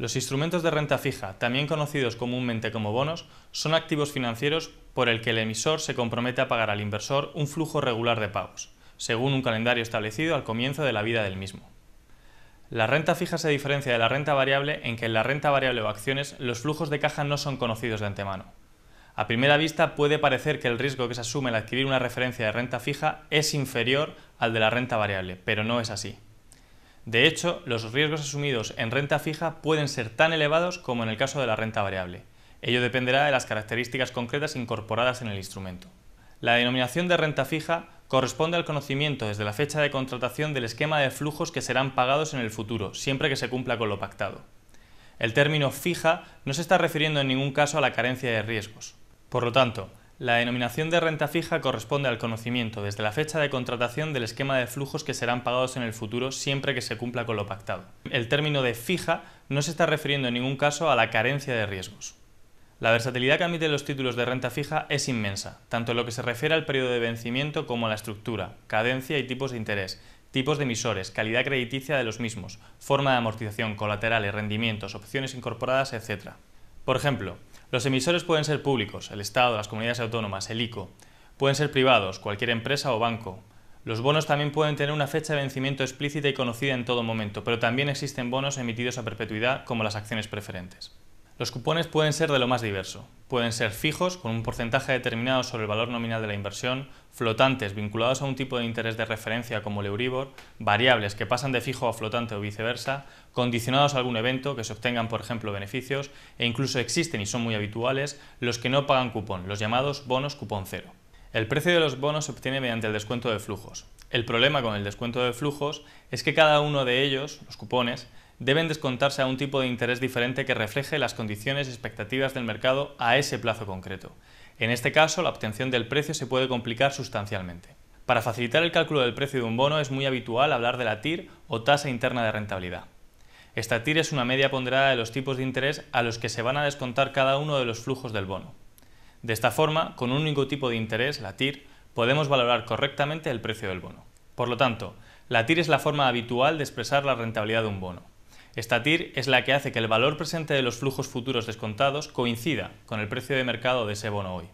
Los instrumentos de renta fija, también conocidos comúnmente como bonos, son activos financieros por el que el emisor se compromete a pagar al inversor un flujo regular de pagos, según un calendario establecido al comienzo de la vida del mismo. La renta fija se diferencia de la renta variable en que en la renta variable o acciones los flujos de caja no son conocidos de antemano. A primera vista puede parecer que el riesgo que se asume al adquirir una referencia de renta fija es inferior al de la renta variable, pero no es así. De hecho, los riesgos asumidos en renta fija pueden ser tan elevados como en el caso de la renta variable. Ello dependerá de las características concretas incorporadas en el instrumento. La denominación de renta fija corresponde al conocimiento desde la fecha de contratación del esquema de flujos que serán pagados en el futuro, siempre que se cumpla con lo pactado. El término fija no se está refiriendo en ningún caso a la carencia de riesgos. Por lo tanto, la denominación de renta fija corresponde al conocimiento desde la fecha de contratación del esquema de flujos que serán pagados en el futuro siempre que se cumpla con lo pactado. El término de fija no se está refiriendo en ningún caso a la carencia de riesgos. La versatilidad que admiten los títulos de renta fija es inmensa, tanto en lo que se refiere al periodo de vencimiento como a la estructura, cadencia y tipos de interés, tipos de emisores, calidad crediticia de los mismos, forma de amortización, colaterales, rendimientos, opciones incorporadas, etc. Por ejemplo, los emisores pueden ser públicos, el Estado, las comunidades autónomas, el ICO. Pueden ser privados, cualquier empresa o banco. Los bonos también pueden tener una fecha de vencimiento explícita y conocida en todo momento, pero también existen bonos emitidos a perpetuidad como las acciones preferentes. Los cupones pueden ser de lo más diverso. Pueden ser fijos, con un porcentaje determinado sobre el valor nominal de la inversión, flotantes, vinculados a un tipo de interés de referencia como el Euribor, variables que pasan de fijo a flotante o viceversa, condicionados a algún evento, que se obtengan, por ejemplo, beneficios, e incluso existen y son muy habituales los que no pagan cupón, los llamados bonos cupón cero. El precio de los bonos se obtiene mediante el descuento de flujos. El problema con el descuento de flujos es que cada uno de ellos, los cupones, deben descontarse a un tipo de interés diferente que refleje las condiciones y expectativas del mercado a ese plazo concreto. En este caso, la obtención del precio se puede complicar sustancialmente. Para facilitar el cálculo del precio de un bono es muy habitual hablar de la TIR o tasa interna de rentabilidad. Esta TIR es una media ponderada de los tipos de interés a los que se van a descontar cada uno de los flujos del bono. De esta forma, con un único tipo de interés, la TIR, podemos valorar correctamente el precio del bono. Por lo tanto, la TIR es la forma habitual de expresar la rentabilidad de un bono. Esta TIR es la que hace que el valor presente de los flujos futuros descontados coincida con el precio de mercado de ese bono hoy.